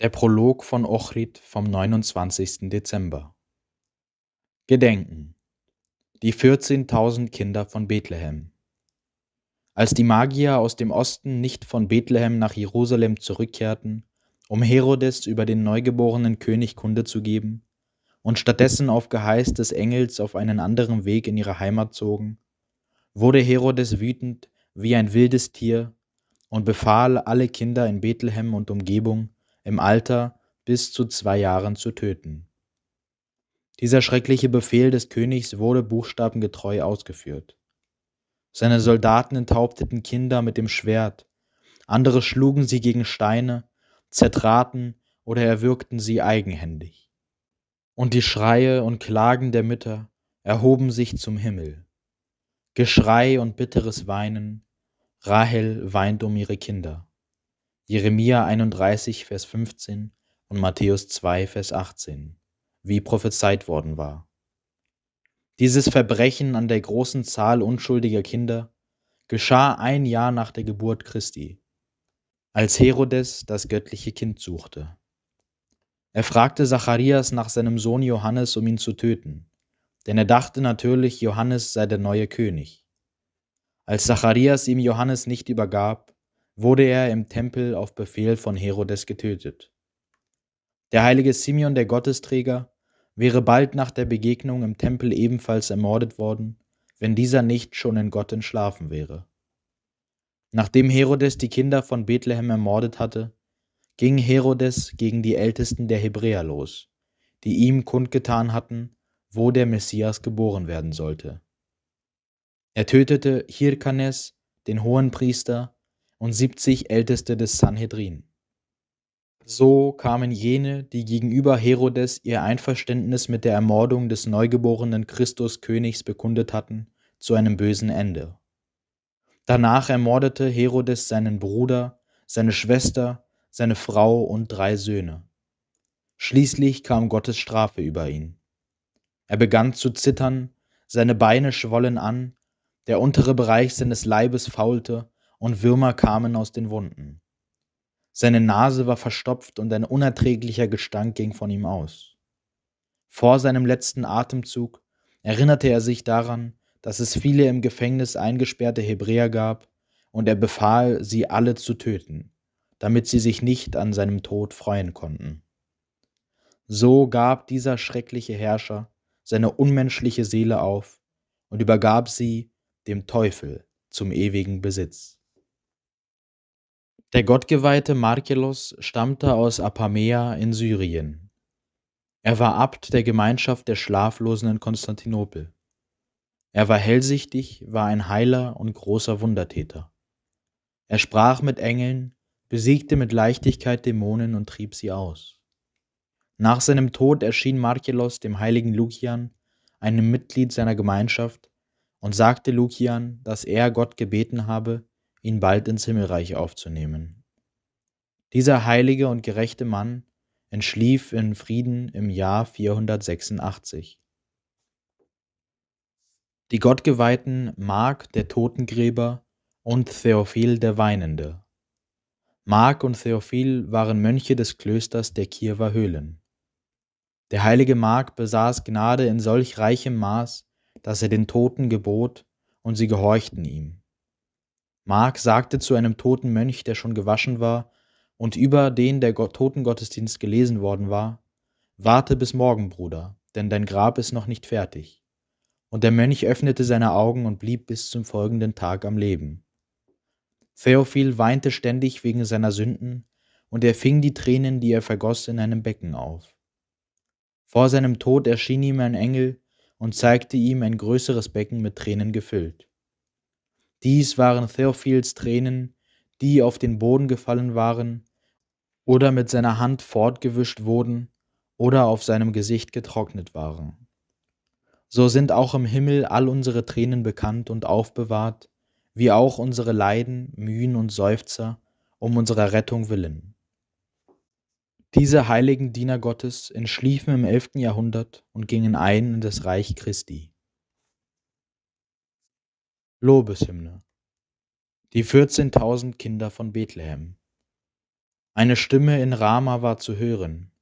Der Prolog von Ochrid vom 29. Dezember. Gedenken. Die 14.000 Kinder von Bethlehem. Als die Magier aus dem Osten nicht von Bethlehem nach Jerusalem zurückkehrten, um Herodes über den neugeborenen König Kunde zu geben, und stattdessen auf Geheiß des Engels auf einen anderen Weg in ihre Heimat zogen, wurde Herodes wütend wie ein wildes Tier und befahl, alle Kinder in Bethlehem und Umgebung im Alter bis zu zwei Jahren zu töten. Dieser schreckliche Befehl des Königs wurde buchstabengetreu ausgeführt. Seine Soldaten enthaupteten Kinder mit dem Schwert, andere schlugen sie gegen Steine, zertraten oder erwürgten sie eigenhändig. Und die Schreie und Klagen der Mütter erhoben sich zum Himmel. Geschrei und bitteres Weinen, Rahel weint um ihre Kinder. Jeremia 31, Vers 15 und Matthäus 2, Vers 18, wie prophezeit worden war. Dieses Verbrechen an der großen Zahl unschuldiger Kinder geschah ein Jahr nach der Geburt Christi, als Herodes das göttliche Kind suchte. Er fragte Zacharias nach seinem Sohn Johannes, um ihn zu töten, denn er dachte natürlich, Johannes sei der neue König. Als Zacharias ihm Johannes nicht übergab, wurde er im Tempel auf Befehl von Herodes getötet. Der heilige Simeon der Gottesträger wäre bald nach der Begegnung im Tempel ebenfalls ermordet worden, wenn dieser nicht schon in Gott entschlafen wäre. Nachdem Herodes die Kinder von Bethlehem ermordet hatte, ging Herodes gegen die Ältesten der Hebräer los, die ihm kundgetan hatten, wo der Messias geboren werden sollte. Er tötete Hirkanes, den Hohenpriester, und 70 Älteste des Sanhedrin. So kamen jene, die gegenüber Herodes ihr Einverständnis mit der Ermordung des neugeborenen Christuskönigs bekundet hatten, zu einem bösen Ende. Danach ermordete Herodes seinen Bruder, seine Schwester, seine Frau und drei Söhne. Schließlich kam Gottes Strafe über ihn. Er begann zu zittern, seine Beine schwollen an, der untere Bereich seines Leibes faulte und Würmer kamen aus den Wunden. Seine Nase war verstopft und ein unerträglicher Gestank ging von ihm aus. Vor seinem letzten Atemzug erinnerte er sich daran, dass es viele im Gefängnis eingesperrte Hebräer gab, und er befahl, sie alle zu töten, damit sie sich nicht an seinem Tod freuen konnten. So gab dieser schreckliche Herrscher seine unmenschliche Seele auf und übergab sie dem Teufel zum ewigen Besitz. Der gottgeweihte Markelos stammte aus Apamea in Syrien. Er war Abt der Gemeinschaft der Schlaflosen in Konstantinopel. Er war hellsichtig, war ein Heiler und großer Wundertäter. Er sprach mit Engeln, besiegte mit Leichtigkeit Dämonen und trieb sie aus. Nach seinem Tod erschien Markelos dem heiligen Lukian, einem Mitglied seiner Gemeinschaft, und sagte Lukian, dass er Gott gebeten habe, ihn bald ins Himmelreich aufzunehmen. Dieser heilige und gerechte Mann entschlief in Frieden im Jahr 486. Die Gottgeweihten Mark der Totengräber und Theophil der Weinende. Mark und Theophil waren Mönche des Klösters der Kiewer Höhlen. Der heilige Mark besaß Gnade in solch reichem Maß, dass er den Toten gebot und sie gehorchten ihm. Mark sagte zu einem toten Mönch, der schon gewaschen war und über den der Totengottesdienst gelesen worden war, Warte bis morgen, Bruder, denn dein Grab ist noch nicht fertig. Und der Mönch öffnete seine Augen und blieb bis zum folgenden Tag am Leben. Theophil weinte ständig wegen seiner Sünden, und er fing die Tränen, die er vergoss, in einem Becken auf. Vor seinem Tod erschien ihm ein Engel und zeigte ihm ein größeres Becken mit Tränen gefüllt. Dies waren Theophils Tränen, die auf den Boden gefallen waren oder mit seiner Hand fortgewischt wurden oder auf seinem Gesicht getrocknet waren. So sind auch im Himmel all unsere Tränen bekannt und aufbewahrt, wie auch unsere Leiden, Mühen und Seufzer um unserer Rettung willen. Diese heiligen Diener Gottes entschliefen im 11. Jahrhundert und gingen ein in das Reich Christi. Lobeshymne. Die 14.000 Kinder von Bethlehem. Eine Stimme in Rama war zu hören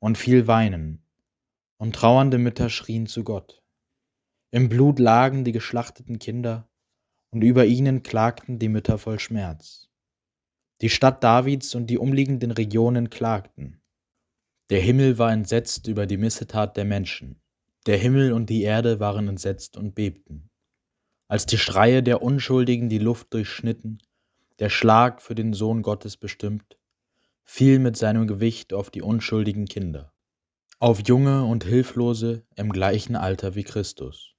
und viel Weinen, und trauernde Mütter schrien zu Gott. Im Blut lagen die geschlachteten Kinder, und über ihnen klagten die Mütter voll Schmerz. Die Stadt Davids und die umliegenden Regionen klagten. Der Himmel war entsetzt über die Missetat der Menschen. Der Himmel und die Erde waren entsetzt und bebten als die Schreie der Unschuldigen die Luft durchschnitten, der Schlag für den Sohn Gottes bestimmt, fiel mit seinem Gewicht auf die unschuldigen Kinder, auf junge und hilflose im gleichen Alter wie Christus.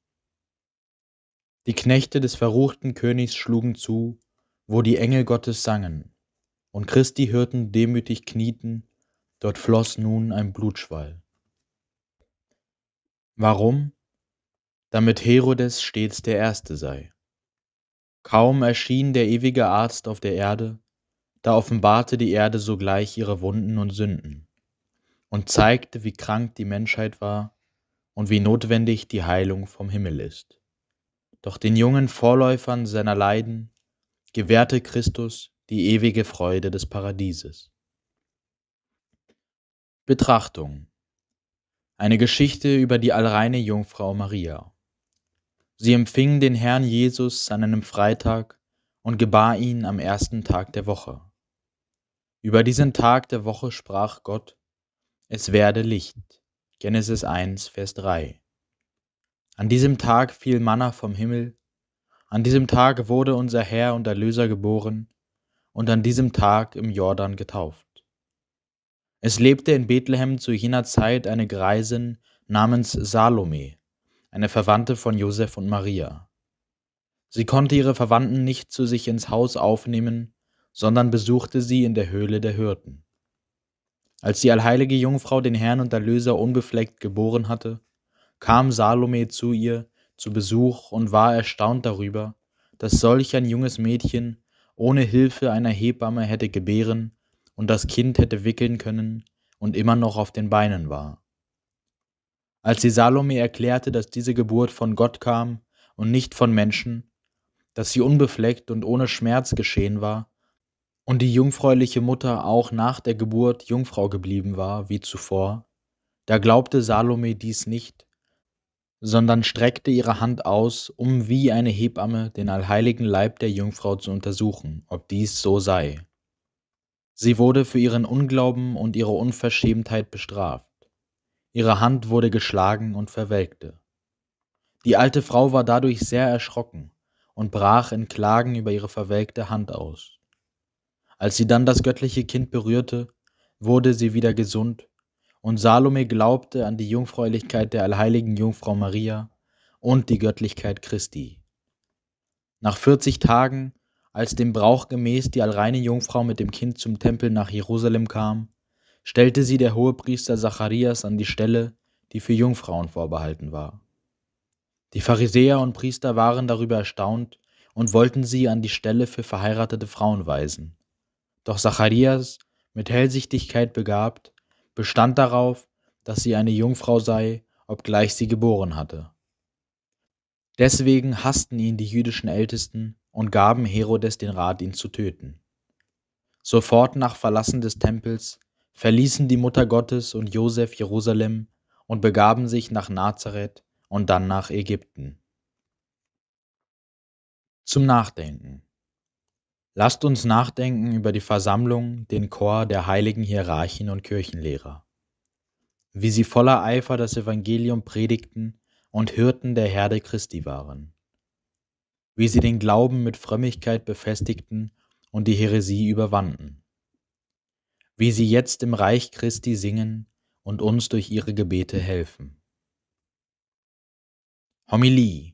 Die Knechte des verruchten Königs schlugen zu, wo die Engel Gottes sangen, und Christi Hirten demütig knieten, dort floss nun ein Blutschwall. Warum? damit Herodes stets der Erste sei. Kaum erschien der ewige Arzt auf der Erde, da offenbarte die Erde sogleich ihre Wunden und Sünden und zeigte, wie krank die Menschheit war und wie notwendig die Heilung vom Himmel ist. Doch den jungen Vorläufern seiner Leiden gewährte Christus die ewige Freude des Paradieses. Betrachtung. Eine Geschichte über die allreine Jungfrau Maria. Sie empfing den Herrn Jesus an einem Freitag und gebar ihn am ersten Tag der Woche. Über diesen Tag der Woche sprach Gott, es werde Licht. Genesis 1, Vers 3. An diesem Tag fiel Manna vom Himmel, an diesem Tag wurde unser Herr und Erlöser geboren und an diesem Tag im Jordan getauft. Es lebte in Bethlehem zu jener Zeit eine Greisin namens Salome, eine Verwandte von Josef und Maria. Sie konnte ihre Verwandten nicht zu sich ins Haus aufnehmen, sondern besuchte sie in der Höhle der Hürden. Als die allheilige Jungfrau den Herrn und Erlöser unbefleckt geboren hatte, kam Salome zu ihr zu Besuch und war erstaunt darüber, dass solch ein junges Mädchen ohne Hilfe einer Hebamme hätte gebären und das Kind hätte wickeln können und immer noch auf den Beinen war. Als sie Salome erklärte, dass diese Geburt von Gott kam und nicht von Menschen, dass sie unbefleckt und ohne Schmerz geschehen war und die jungfräuliche Mutter auch nach der Geburt Jungfrau geblieben war wie zuvor, da glaubte Salome dies nicht, sondern streckte ihre Hand aus, um wie eine Hebamme den allheiligen Leib der Jungfrau zu untersuchen, ob dies so sei. Sie wurde für ihren Unglauben und ihre Unverschämtheit bestraft. Ihre Hand wurde geschlagen und verwelkte. Die alte Frau war dadurch sehr erschrocken und brach in Klagen über ihre verwelkte Hand aus. Als sie dann das göttliche Kind berührte, wurde sie wieder gesund, und Salome glaubte an die Jungfräulichkeit der allheiligen Jungfrau Maria und die Göttlichkeit Christi. Nach 40 Tagen, als dem Brauch gemäß die allreine Jungfrau mit dem Kind zum Tempel nach Jerusalem kam, stellte sie der Hohepriester Zacharias an die Stelle, die für Jungfrauen vorbehalten war. Die Pharisäer und Priester waren darüber erstaunt und wollten sie an die Stelle für verheiratete Frauen weisen. Doch Zacharias, mit Hellsichtigkeit begabt, bestand darauf, dass sie eine Jungfrau sei, obgleich sie geboren hatte. Deswegen hassten ihn die jüdischen Ältesten und gaben Herodes den Rat, ihn zu töten. Sofort nach Verlassen des Tempels verließen die Mutter Gottes und Josef Jerusalem und begaben sich nach Nazareth und dann nach Ägypten. Zum Nachdenken. Lasst uns nachdenken über die Versammlung, den Chor der heiligen Hierarchen und Kirchenlehrer. Wie sie voller Eifer das Evangelium predigten und Hirten der Herde Christi waren. Wie sie den Glauben mit Frömmigkeit befestigten und die Häresie überwanden wie sie jetzt im Reich Christi singen und uns durch ihre Gebete helfen. Homilie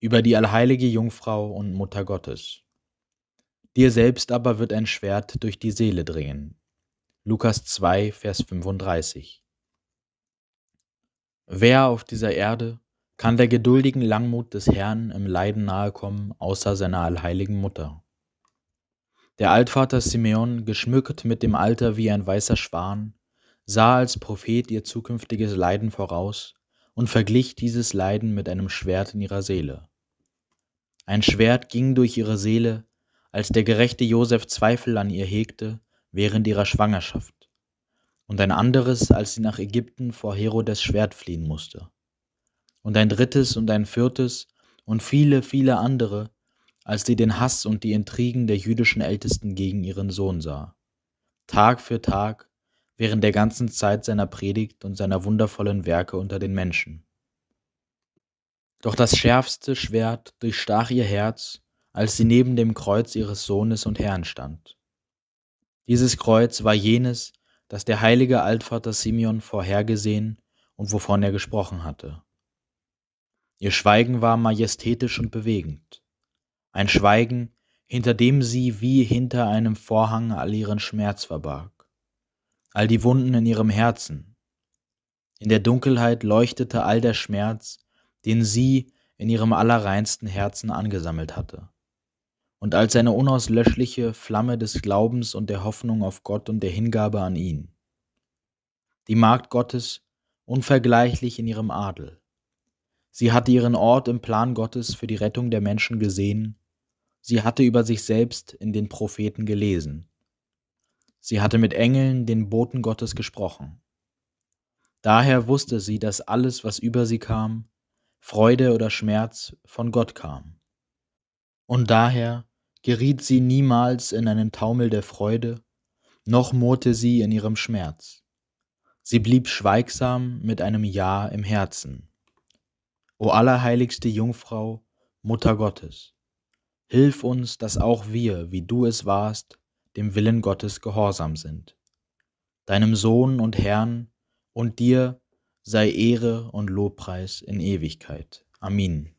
über die allheilige Jungfrau und Mutter Gottes. Dir selbst aber wird ein Schwert durch die Seele dringen. Lukas 2, Vers 35. Wer auf dieser Erde kann der geduldigen Langmut des Herrn im Leiden nahe kommen, außer seiner allheiligen Mutter? Der Altvater Simeon, geschmückt mit dem Alter wie ein weißer Schwan, sah als Prophet ihr zukünftiges Leiden voraus und verglich dieses Leiden mit einem Schwert in ihrer Seele. Ein Schwert ging durch ihre Seele, als der gerechte Josef Zweifel an ihr hegte während ihrer Schwangerschaft, und ein anderes, als sie nach Ägypten vor Herodes Schwert fliehen musste, und ein drittes und ein viertes und viele, viele andere, als sie den Hass und die Intrigen der jüdischen Ältesten gegen ihren Sohn sah. Tag für Tag, während der ganzen Zeit seiner Predigt und seiner wundervollen Werke unter den Menschen. Doch das schärfste Schwert durchstach ihr Herz, als sie neben dem Kreuz ihres Sohnes und Herrn stand. Dieses Kreuz war jenes, das der heilige Altvater Simeon vorhergesehen und wovon er gesprochen hatte. Ihr Schweigen war majestätisch und bewegend ein Schweigen, hinter dem sie wie hinter einem Vorhang all ihren Schmerz verbarg, all die Wunden in ihrem Herzen. In der Dunkelheit leuchtete all der Schmerz, den sie in ihrem allerreinsten Herzen angesammelt hatte. Und als eine unauslöschliche Flamme des Glaubens und der Hoffnung auf Gott und der Hingabe an ihn. Die Magd Gottes, unvergleichlich in ihrem Adel. Sie hatte ihren Ort im Plan Gottes für die Rettung der Menschen gesehen Sie hatte über sich selbst in den Propheten gelesen. Sie hatte mit Engeln, den Boten Gottes, gesprochen. Daher wusste sie, dass alles, was über sie kam, Freude oder Schmerz, von Gott kam. Und daher geriet sie niemals in einen Taumel der Freude, noch murrte sie in ihrem Schmerz. Sie blieb schweigsam mit einem Ja im Herzen. O allerheiligste Jungfrau, Mutter Gottes, Hilf uns, dass auch wir, wie du es warst, dem Willen Gottes gehorsam sind. Deinem Sohn und Herrn und dir sei Ehre und Lobpreis in Ewigkeit. Amen.